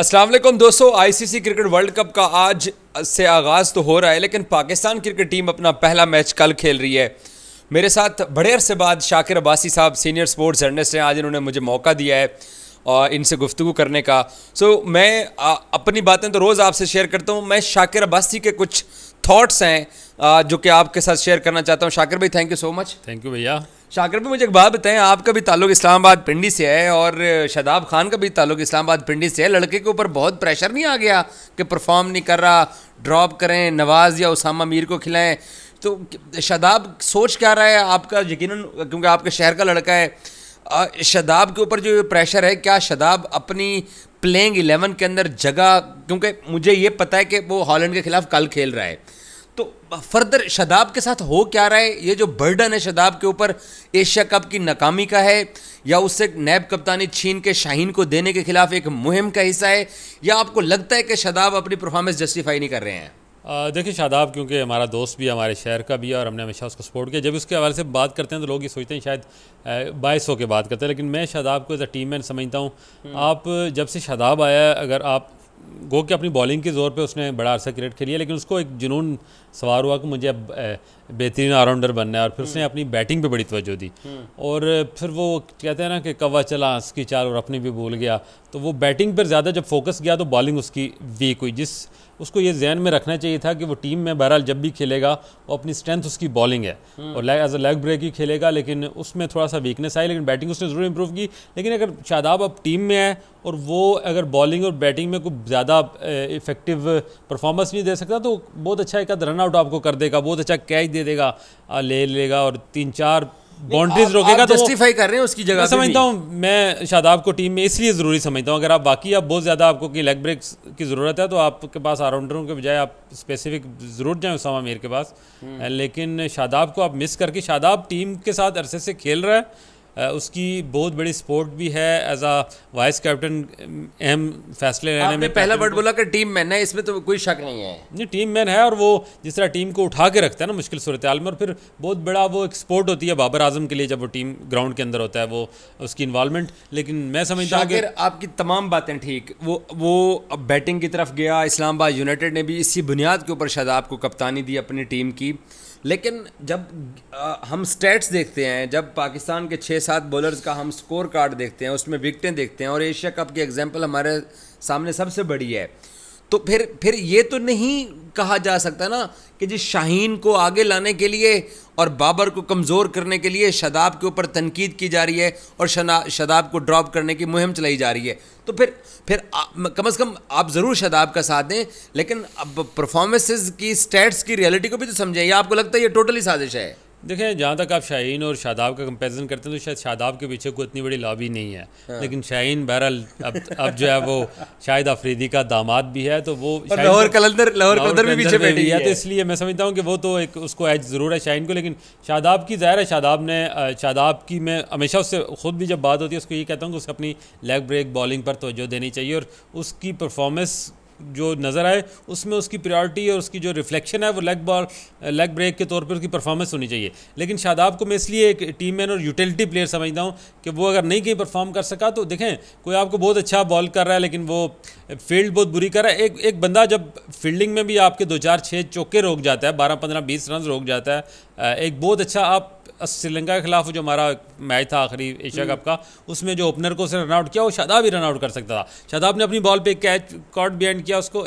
असलम दोस्तों ICC cricket world cup का आज से आगाज़ तो हो रहा है लेकिन पाकिस्तान क्रिकेट टीम अपना पहला मैच कल खेल रही है मेरे साथ बड़े अरसे बाद शाकिर अब्बासी साहब सीनियर स्पोर्ट्स जर्नलिस्ट हैं आज इन्होंने मुझे मौका दिया है और इनसे गुफ्तु करने का सो मैं अपनी बातें तो रोज़ आपसे शेयर करता हूँ मैं शाकिर अब्बासी के कुछ थॉट्स हैं जो कि आपके साथ शेयर करना चाहता हूँ शाकिर भाई thank you so much thank you भैया शाकर भाई मुझे एक बात बताएं आपका भी ताल्लुक इस्लामाबाद पिंडी से है और शदाब खान का भी ताल्लुक इस्लामाबाद पिंडी से है लड़के के ऊपर बहुत प्रेशर नहीं आ गया कि परफॉर्म नहीं कर रहा ड्रॉप करें नवाज़ या उसामा मीर को खिलाएं तो शदाब सोच क्या रहा है आपका यकीन क्योंकि आपके शहर का लड़का है शदाब के ऊपर जो प्रेशर है क्या शदाब अपनी प्लेइंग इलेवन के अंदर जगह क्योंकि मुझे ये पता है कि वो हॉलैंड के खिलाफ कल खेल रहा है तो फर्दर शदाब के साथ हो क्या रहा है ये जो बर्डन है शदाब के ऊपर एशिया कप की नाकामी का है या उससे नैब कप्तानी छीन के शाहीन को देने के खिलाफ एक मुहिम का हिस्सा है या आपको लगता है कि शदाब अपनी परफॉर्मेंस जस्टिफाई नहीं कर रहे हैं देखिए शादाब क्योंकि हमारा दोस्त भी हमारे शहर का भी है और हमने हमेशा उसको सपोर्ट किया जब उसके हवाले से बात करते हैं तो लोग ये सोचते हैं शायद बायस होकर बात करते हैं लेकिन मैं शादाब को एज अ टीम मैन समझता हूँ हम्म। आप जब से शादाब आया अगर आप गो के अपनी बॉलिंग के ज़ोर पे उसने बड़ा अरसा क्रिकेट खेली है लेकिन उसको एक जुनून सवार हुआ कि मुझे अब बेहतरीन ऑलराउंडर बनना है और फिर हम्म। उसने अपनी बैटिंग पे बड़ी तवज्जो दी हम्म। और फिर वो कहते हैं ना कि कवा चला हंस की चाल और अपनी भी भूल गया तो वो बैटिंग पर ज़्यादा जब फोकस गया तो बॉलिंग उसकी वीक हुई जिस उसको ये जहन में रखना चाहिए था कि वो टीम में बहरहाल जब भी खेलेगा वो अपनी स्ट्रेंथ उसकी बॉलिंग है हम्म। और एज अ लेग ब्रेक ही खेलेगा लेकिन उसमें थोड़ा सा वीकनेस आई लेकिन बैटिंग उसने ज़रूर इम्प्रूव की लेकिन अगर शादाब अब टीम में है और वो अगर बॉलिंग और बैटिंग में कुछ ज़्यादा इफेक्टिव परफॉर्मेंस नहीं दे सकता तो बहुत अच्छा एक रन आउट आपको कर देगा बहुत अच्छा कैच दे देगा ले लेगा और तीन चार बाउंड्रीज रोकेगा तो जस्टिफाई कर रहे हैं उसकी जगह मैं समझता हूँ मैं शादाब को टीम में इसलिए ज़रूरी समझता हूँ अगर आप बाकी आप बहुत ज़्यादा आपको कि लेग ब्रेक की ज़रूरत है तो आपके पास आराउंडरों के बजाय आप स्पेसिफिक ज़रूर जाएँ उसामा मीर के पास हम्म। लेकिन शादाब को आप मिस करके शादाब टीम के साथ अरसे से खेल रहा है उसकी बहुत बड़ी सपोर्ट भी है एज अ वाइस कैप्टन अहम फैसले लेने में पहला वर्ड बोला कि टीम मैन है इसमें तो कोई शक नहीं है नहीं टीम मैन है और वो जिस तरह टीम को उठा के रखता है ना मुश्किल सूरत में और फिर बहुत बड़ा वो एक्सपोर्ट होती है बाबर आजम के लिए जब वो टीम ग्राउंड के अंदर होता है वो उसकी इन्वालमेंट लेकिन मैं समझता हूँ आपकी तमाम बातें ठीक वो वो बैटिंग की तरफ गया इस्लामाबाद यूनाइटेड ने भी इसी बुनियाद के ऊपर शायद आपको कप्तानी दी अपनी टीम की लेकिन जब आ, हम स्टैट्स देखते हैं जब पाकिस्तान के छः सात बॉलर्स का हम स्कोर कार्ड देखते हैं उसमें विकटें देखते हैं और एशिया कप की एग्जाम्पल हमारे सामने सबसे बड़ी है तो फिर फिर ये तो नहीं कहा जा सकता ना कि जी शाहीन को आगे लाने के लिए और बाबर को कमज़ोर करने के लिए शदाब के ऊपर तनकीद की जा रही है और शना शदाब को ड्रॉप करने की मुहिम चलाई जा रही है तो फिर फिर आ, कम अज़ कम आप ज़रूर शदाब का साथ दें लेकिन अब परफॉर्मेंसेज की स्टेट्स की रियलिटी को भी तो समझें या आपको लगता है ये टोटली साजिश है देखें जहाँ तक आप शाहीन और शादाब का कंपैरिजन करते हैं तो शायद शादाब के पीछे कोई इतनी बड़ी लॉबी नहीं है हाँ। लेकिन शाहीन बहरहाल अब अब जो है वो शायद अफरीदी का दामाद भी है तो वो लाहौर कलंदर लाहौर कलंदर भी पीछे बैठी है।, है तो इसलिए मैं समझता हूँ कि वो तो एक उसको एज ज़रूर है शाहीन को लेकिन शादाब की ज़ाहिर है शादाब ने शादाब की मैं हमेशा उससे खुद भी जब बात होती है उसको ये कहता हूँ कि उसे अपनी लेग ब्रेक बॉलिंग पर तोजो देनी चाहिए और उसकी परफॉर्मेंस जो नज़र आए उसमें उसकी प्रायोरिटी और उसकी जो रिफ्लेक्शन है वो लेग बॉल लेग ब्रेक के तौर पर उसकी परफॉर्मेंस होनी चाहिए लेकिन शादाब को मैं इसलिए एक टीम मैन और यूटिलिटी प्लेयर समझता हूँ कि वो अगर नहीं कहीं परफॉर्म कर सका तो देखें कोई आपको बहुत अच्छा बॉल कर रहा है लेकिन वो फील्ड बहुत बुरी कर रहा है एक एक बंदा जब फील्डिंग में भी आपके दो चार छः चौके रोक जाता है बारह पंद्रह बीस रन रोक जाता है एक बहुत अच्छा आप श्रीलंका के खिलाफ जो हमारा मैच था आखिरी एशिया हम्म। कप का उसमें जो ओपनर को उसने रनआउट किया वो शादाब ही रनआउट कर सकता था शादाब ने अपनी बॉल पे कैच कॉट बियड किया उसको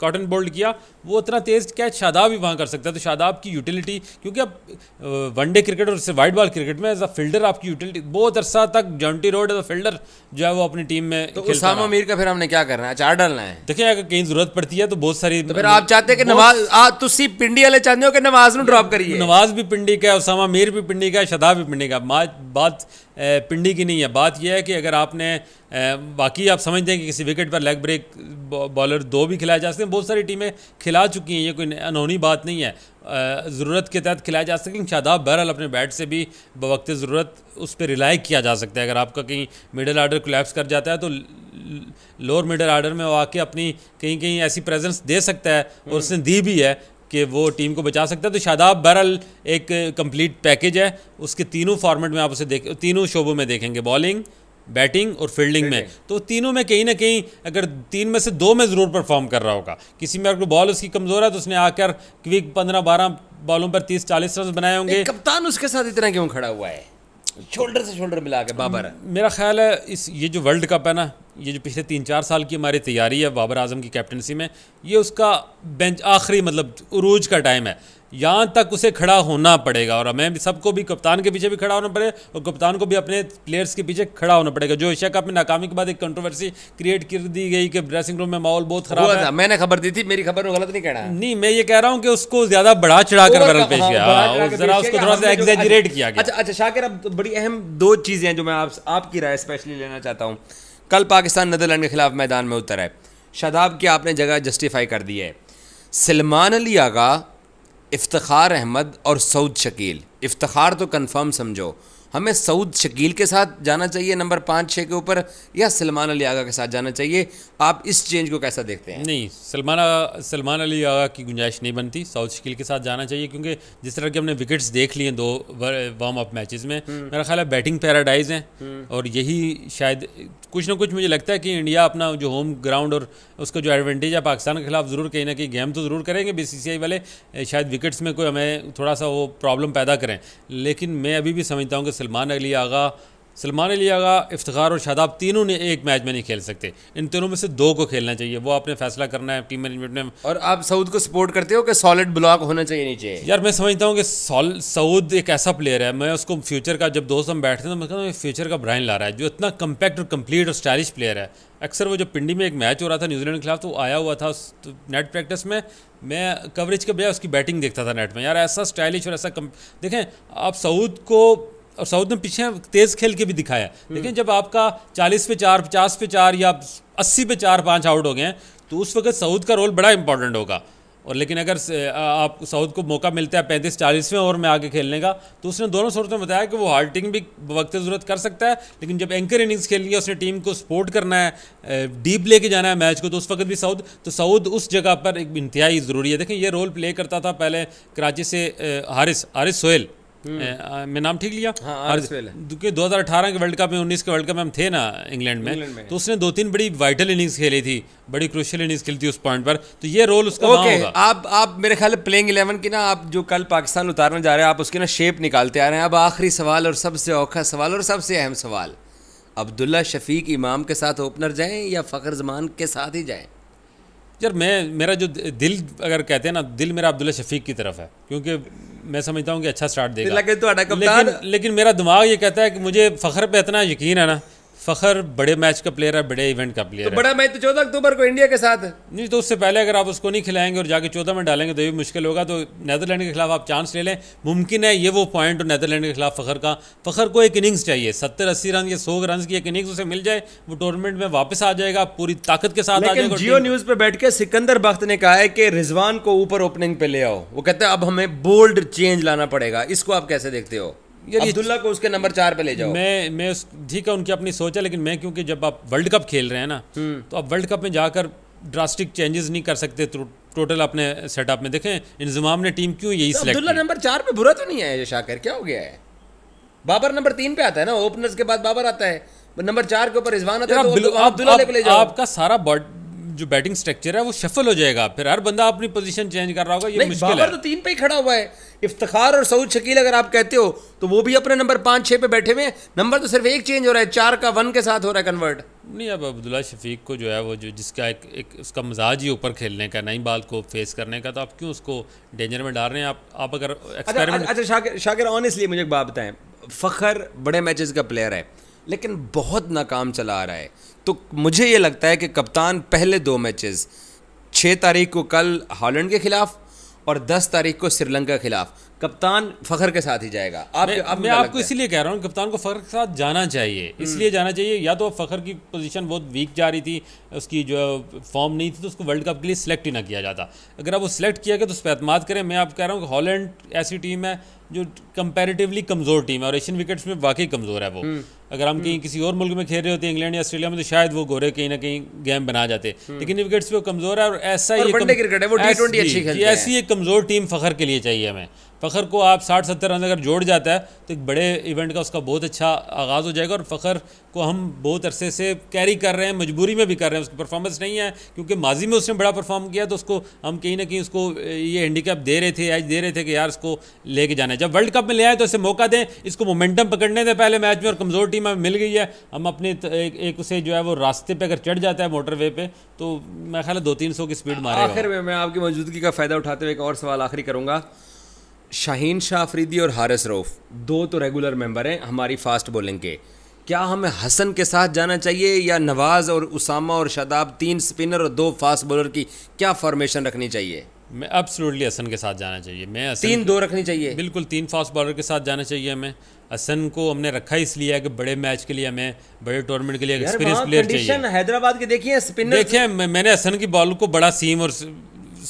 कॉटन बोल्ड किया वो उतना तेज़ क्या शादाब भी वहाँ कर सकता है तो शादाब की यूटिलिटी क्योंकि अब वनडे क्रिकेट और वाइट बॉल क्रिकेट में एज अ फील्डर आपकी यूटिलिटी बहुत अरसा तक Jonty Rhodes as a fielder जो है वो अपनी टीम में तो उसामा मीर का फिर हमने क्या करना है चार डालना है देखिए अगर कहीं ज़रूरत पड़ती है तो बहुत सारी तो फिर आप चाहते हैं कि नवाज आप तुसी पिंडी वाले चाहते हो कि नवाज ड्रॉप करिए नवाज भी पिंडी का है उसामा मीर भी पिंडी का है शदाब भी पिंडी का बात पिंडी की नहीं है बात यह है कि अगर आपने बाकी आप समझते हैं कि किसी विकेट पर लेग ब्रेक बॉलर दो भी खिलाए जा सकते हैं बहुत सारी टीमें खिला चुकी हैं ये कोई अनहोनी बात नहीं है ज़रूरत के तहत खिलाया जा सकता लेकिन शादाब बहरहाल अपने बैट से भी बवक्त ज़रूरत उस पर रिलाई किया जा सकता है अगर आपका कहीं मिडल आर्डर क्लैप्स कर जाता है तो लोअर मिडल आर्डर में वो आके अपनी कहीं कहीं ऐसी प्रेजेंस दे सकता है और हम्म। उसने दी भी है कि वो टीम को बचा सकता है तो शादाब बहरल एक कंप्लीट पैकेज है उसके तीनों फॉर्मेट में आप उसे देख तीनों शोबों में देखेंगे बॉलिंग बैटिंग और फील्डिंग में तो तीनों में कहीं ना कहीं अगर तीन में से दो में ज़रूर परफॉर्म कर रहा होगा किसी में अगर बॉल उसकी कमज़ोर है तो उसने आकर क्विक पंद्रह बारह बॉलों पर तीस चालीस रन बनाए होंगे कप्तान उसके साथ इतना क्यों खड़ा हुआ है शोल्डर से शोल्डर मिला के बाबर है मेरा ख्याल है इस ये जो वर्ल्ड कप है ना ये जो पिछले तीन चार साल की हमारी तैयारी है बाबर आजम की कैप्टनसी में ये उसका बेंच आखिरी मतलब उरूज का टाइम है यहाँ तक उसे खड़ा होना पड़ेगा और हमें सबको भी कप्तान के पीछे भी खड़ा होना पड़ेगा और कप्तान को भी अपने प्लेयर्स के पीछे खड़ा होना पड़ेगा जो एशिया कप में नाकामी के बाद एक कंट्रोवर्सी क्रिएट कर दी गई कि ड्रेसिंग रूम में माहौल बहुत खराब है मैंने खबर दी थी मेरी खबर में गलत नहीं कहना नहीं मैं ये कह रहा हूँ कि उसको ज्यादा बढ़ा चढ़ा कर बरल पेश किया जरा उसको थोड़ा सा एग्जेजरेट अच्छा, किया गया अच्छा अच्छा शाकिर अब तो बड़ी अहम दो चीज़ें हैं जो मैं आपकी राय स्पेशली लेना चाहता हूँ कल पाकिस्तान नदरलैंड के खिलाफ मैदान में उतर है शादाब की आपने जगह जस्टिफाई कर दी है सलमान अली आगा इफ्तार अहमद और सऊद शकील इफ्तार तो कन्फर्म समझो हमें सऊद शकील के साथ जाना चाहिए नंबर पाँच छः के ऊपर या सलमान अली आगा के साथ जाना चाहिए आप इस चेंज को कैसा देखते हैं नहीं सलमान सलमान अली आगा की गुंजाइश नहीं बनती साउथ शकील के साथ जाना चाहिए क्योंकि जिस तरह के हमने विकेट्स देख लिए दो वार्म अप मैचेस में हम्म। मेरा ख्याल है बैटिंग पैराडाइज हैं हम्म। और यही शायद कुछ ना कुछ मुझे लगता है कि इंडिया अपना जो होम ग्राउंड और उसका जो एडवांटेज है पाकिस्तान के खिलाफ ज़रूर कहीं ना कहीं गेम तो ज़रूर करेंगे बी वाले शायद विकेट्स में कोई हमें थोड़ा सा वो प्रॉब्लम पैदा करें लेकिन मैं अभी भी समझता हूँ कि सलमान अली आगा सलमान अली आगा इफ्तार और शादाब तीनों ने एक मैच में नहीं खेल सकते इन तीनों में से दो को खेलना चाहिए वो आपने फैसला करना है टीम मैनेजमेंट ने और आप सऊद को सपोर्ट करते हो कि सॉलिड ब्लॉक होना चाहिए नीचे यार मैं समझता हूँ कि सऊद एक ऐसा प्लेयर है मैं उसको फ्यूचर का जब दोस्त हम बैठते हैं तो मैं कहता हूँ फ्यूचर का ब्राइन ला रहा है जो इतना कम्पैक्ट और कम्प्लीट और स्टाइलिश प्लेयर है अक्सर वो जो पिंडी में एक मैच हो रहा था न्यूजीलैंड के खिलाफ तो आया हुआ था तो नेट प्रैक्टिस में मैं कवरेज के बजाय उसकी बैटिंग देखता था नेट में यार ऐसा स्टाइलिश और ऐसा कम देखें आप सऊद को और साउथ ने पीछे तेज खेल के भी दिखाया हम्म। लेकिन जब आपका चालीस पे चार पचास पे चार या अस्सी पे चार पाँच आउट हो गए हैं तो उस वक्त साउथ का रोल बड़ा इंपॉर्टेंट होगा और लेकिन अगर आप साउथ को मौका मिलता है पैंतीस चालीसवें ओवर में आगे खेलने का तो उसने दोनों सूरत में बताया कि वो हार्टिंग भी वक्त ज़रूरत कर सकता है लेकिन जब एंकर इनिंग्स खेलनी है उसने टीम को सपोर्ट करना है डीप लेके जाना है मैच को तो उस वक्त भी साउथ तो साउथ उस जगह पर एक इंतहाई ज़रूरी है देखें ये रोल प्ले करता था पहले कराची से हारिस हारिस सोहेल मैं हम्म। नाम ठीक लिया हाँ, क्योंकि दो हज़ार अठारह के वर्ल्ड कप में उन्नीस के वर्ल्ड कप में हम थे ना इंग्लैंड में, तो उसने दो तीन बड़ी वाइटल इनिंग्स खेली थी बड़ी क्रोशियल इनिंग्स खेली थी उस पॉइंट पर तो ये रोल उसका ओके आप आप मेरे ख्याल प्लेइंग इलेवन की ना आप जो कल पाकिस्तान उतारने जा रहे हैं आप उसकी ना शेप निकालते आ रहे हैं अब आखिरी सवाल और सबसे औखा सवाल और सबसे अहम सवाल अब्दुल्ला शफीक इमाम के साथ ओपनर जाएँ या फ़खर जमान के साथ ही जाएँ यार मैं मेरा जो दिल अगर कहते हैं ना दिल मेरा अब्दुल्ला शफीक की तरफ है क्योंकि मैं समझता हूँ कि अच्छा स्टार्ट देगा तो लेकिन, लेकिन मेरा दिमाग ये कहता है कि मुझे फ़खर पे इतना यकीन है ना फखर बड़े मैच का प्लेयर है बड़े इवेंट का प्लेयर तो बड़ा मैच तो चौदह अक्टूबर को इंडिया के साथ नहीं तो उससे पहले अगर आप उसको नहीं खिलाएंगे और जाके चौदह में डालेंगे तो ये भी मुश्किल होगा तो नैदरलैंड के खिलाफ आप चांस ले लें मुमकिन है ये वो पॉइंट और नैदरलैंड के खिलाफ फखर का फखर को एक इनिंग्स चाहिए सत्तर अस्सी रन या सौ रन की एक इनिंग्स उसे मिल जाए वो टूर्नामेंट में वापस आ जाएगा पूरी ताकत के साथ जियो न्यूज पर बैठ के सिकंदर बख्त ने कहा है कि रिजवान को ऊपर ओपनिंग पे ले आओ वो कहते हैं अब हमें बोल्ड चेंज लाना पड़ेगा इसको आप कैसे देखते हो अब्दुल्ला को उसके नंबर चार पे ले जाओ मैं मैं ठीक है उनकी अपनी सोच है लेकिन मैं क्योंकि जब आप वर्ल्ड कप खेल रहे हैं ना हम्म। तो आप वर्ल्ड कप में जाकर ड्रास्टिक चेंजेस नहीं कर सकते टोटल अपने सेटअप में देखें इंजमाम ने टीम क्यों यही तो अब्दुल्ला नंबर चार पे बुरा तो नहीं है शाकर क्या हो गया है बाबर नंबर तीन पे आता है ना ओपनर्स के बाद बाबर आता है नंबर चार के ऊपर रिजवान आता है तो अब्दुल्ला ले आपका सारा जो बैटिंग स्ट्रक्चर है वो शफल हो जाएगा फिर हर बंदा अपनी पोजीशन चेंज कर रहा होगा ये मुश्किल है तो तीन पे ही खड़ा हुआ है इफ्तार और सऊद शकील अगर आप कहते हो तो वो भी अपने नंबर पाँच छः पे बैठे हुए हैं नंबर तो सिर्फ एक चेंज हो रहा है चार का वन के साथ हो रहा है कन्वर्ट नहीं अब अब्दुल्ला शफीक को जो है वो जो जिसका एक, एक उसका मजाज ही ऊपर खेलने का नई बाल को फेस करने का तो आप क्यों उसको डेंजर में डाल रहे हैं आप आप अगर एक्सपेरिमेंट अच्छा, अच्छा शाकिर शाकिर ऑनेस्टली मुझे एक बात बताएं फ़खर बड़े मैचेस का प्लेयर है लेकिन बहुत नाकाम चला आ रहा है तो मुझे ये लगता है कि कप्तान पहले दो मैचेस छः तारीख को कल हॉलैंड के ख़िलाफ़ और दस तारीख को श्रीलंका के खिलाफ कप्तान फखर के साथ ही जाएगा आप मैं, आप मैं आपको इसीलिए कह रहा हूँ कप्तान को फखर के साथ जाना चाहिए हम्म। इसलिए जाना चाहिए या तो फखर की पोजीशन बहुत वीक जा रही थी उसकी जो फॉर्म नहीं थी तो उसको वर्ल्ड कप के लिए सिलेक्ट ही ना किया जाता अगर आप वो सिलेक्ट किया गया तो उस पर एतम करें मैं आप कह रहा हूँ कि हॉलैंड ऐसी टीम है जो कंपेरेटिवली कमज़ोर टीम है और एशियन विकेट्स में वाकई कमज़ोर है वो हम्म। अगर हम कहीं हम्म। किसी और मुल्क में खेल रहे होते हैं इंग्लैंड या ऑस्ट्रेलिया में तो शायद वो गोरे कहीं ना कहीं गेम बना जाते लेकिन विकेट्स पे कमज़ोर है और ऐसा ही ऐसी एक कमज़ोर टीम फखर के लिए चाहिए हमें फ़खर को आप साठ सत्तर रन अगर जोड़ जाता है तो एक बड़े इवेंट का उसका बहुत अच्छा आगाज़ हो जाएगा और फ़खर को हम बहुत अरसे से कैरी कर रहे हैं मजबूरी में भी कर रहे हैं उसकी परफॉर्मेंस नहीं है क्योंकि माजी में उसने बड़ा परफॉर्म किया तो उसको हम कहीं ना कहीं उसको ये हैंडीकैप दे रहे थे आज दे रहे थे कि यार उसको लेके जाना है जब वर्ल्ड कप में ले आए तो इसे मौका दें इसको मोमेंटम पकड़ने दें पहले मैच में और कमज़ोर टीम हमें मिल गई है हम अपने एक, एक उसे जो है वो रास्ते पर अगर चढ़ जाता है मोटर वे तो मैं ख्याल दो तीन सौ की स्पीड मारा आखिर में मैं आपकी मौजूदगी का फ़ायदा उठाते हुए एक और सवाल आखिरी करूँगा शाहीन शाह अफरीदी और हारिस रऊफ दो तो रेगुलर मेंबर हैं हमारी फास्ट बॉलिंग के क्या हमें हसन के साथ जाना चाहिए या नवाज़ और उसामा और शादाब तीन स्पिनर और दो फास्ट बॉलर की क्या फॉर्मेशन रखनी चाहिए मैं अब्सोल्युटली हसन के साथ जाना चाहिए मैं हसन तीन दो रखनी चाहिए बिल्कुल तीन फास्ट बॉलर के साथ जाना चाहिए हमें हसन को हमने रखा इसलिए है कि बड़े मैच के लिए हमें बड़े टूर्नामेंट के लिए एक्सपीरियंस प्लेयर चाहिए हैदराबाद के देखिए स्पिनर देखिए मैंने हसन की बॉल को बड़ा सीम और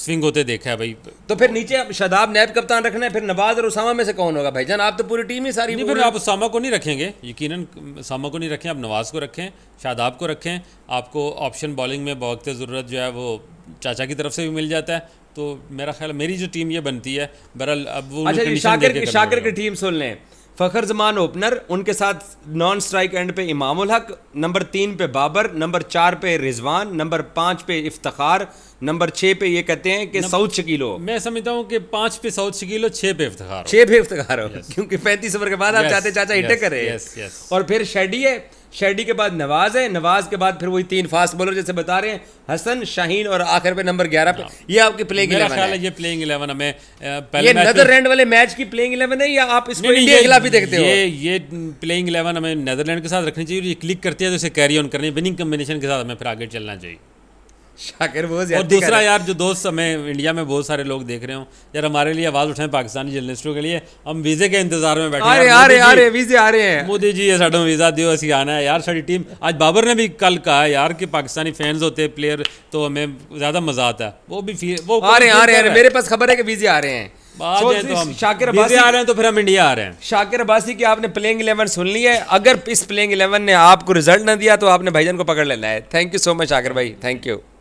स्विंग होते देखा है भाई तो फिर नीचे आप शदाब नैब कप्तान रखना है फिर नवाज और उसामा में से कौन होगा भाईजान आप तो पूरी टीम ही सारी नहीं फिर आप उसामा को नहीं रखेंगे यकीनन उसामा को नहीं रखें आप नवाज को रखें शादाब को रखें आपको ऑप्शन बॉलिंग में बहुत ज़रूरत जो है वो चाचा की तरफ से भी मिल जाता है तो मेरा ख्याल मेरी जो टीम ये बनती है बहरहाल अब वो अच्छा, शाकिर शाकिर की टीम सुन लें फ़खर जमान ओपनर उनके साथ नॉन स्ट्राइक एंड पे इमामुल हक नंबर तीन पे बाबर नंबर चार पे रिजवान नंबर पाँच पे इफ्तार नंबर छः पे ये कहते हैं कि शकील शकीलो मैं समझता हूँ कि पाँच पे शकील शकीलो छः पे इफ्तार छः पे इफ्तार हो क्योंकि पैंतीस ओवर के बाद आप चाहते चाचा हिटे करे और फिर शेडी है शेडी के बाद नवाज है नवाज के बाद फिर वही तीन फास्ट बॉलर जैसे बता रहे हैं हसन शाहीन और आखिर पे नंबर ग्यारह पे हाँ। ये आपकी प्लेइंग इलेवन है ये प्लेइंग इलेवन हमें पहले नदरलैंड वाले मैच की प्लेइंग इलेवन है या आप इसमें इंडिया खिलाफ भी देखते हो ये प्लेइंग इलेवन हमें नदरलैंड के साथ रखनी चाहिए क्लिक करती है तो इसे कैरी ऑन करनी विनिंग कम्बिनेशन के साथ हमें फिर आगे चलना चाहिए शाकिर बोस और दूसरा यार जो दोस्त समय इंडिया में बहुत सारे लोग देख रहे हो यार हमारे लिए आवाज उठाए पाकिस्तानी जर्नलिस्टों के लिए हम वीजे के इंतजार में बैठे अरे अरे अरे वीजे आ रहे हैं मोदी जी ये वीजा दियो असि आना है यार साड़ी टीम आज बाबर ने भी कल कहा यार कि पाकिस्तानी फैंस होते प्लेयर तो हमें ज्यादा मजा आता है वो भी वो आ रहे हैं आ रहे हैं मेरे पास खबर है कि वीजे आ रहे हैं तो शाकिर आ रहे हैं तो फिर हम इंडिया आ रहे हैं शाकिर अब्बासी की आपने प्लेइंग इलेवन सुन ली है अगर इस प्लेइंग इलेवन ने आपको रिजल्ट ना दिया तो आपने भाईजान को पकड़ लेना है thank you so much Shakir भाई थैंक यू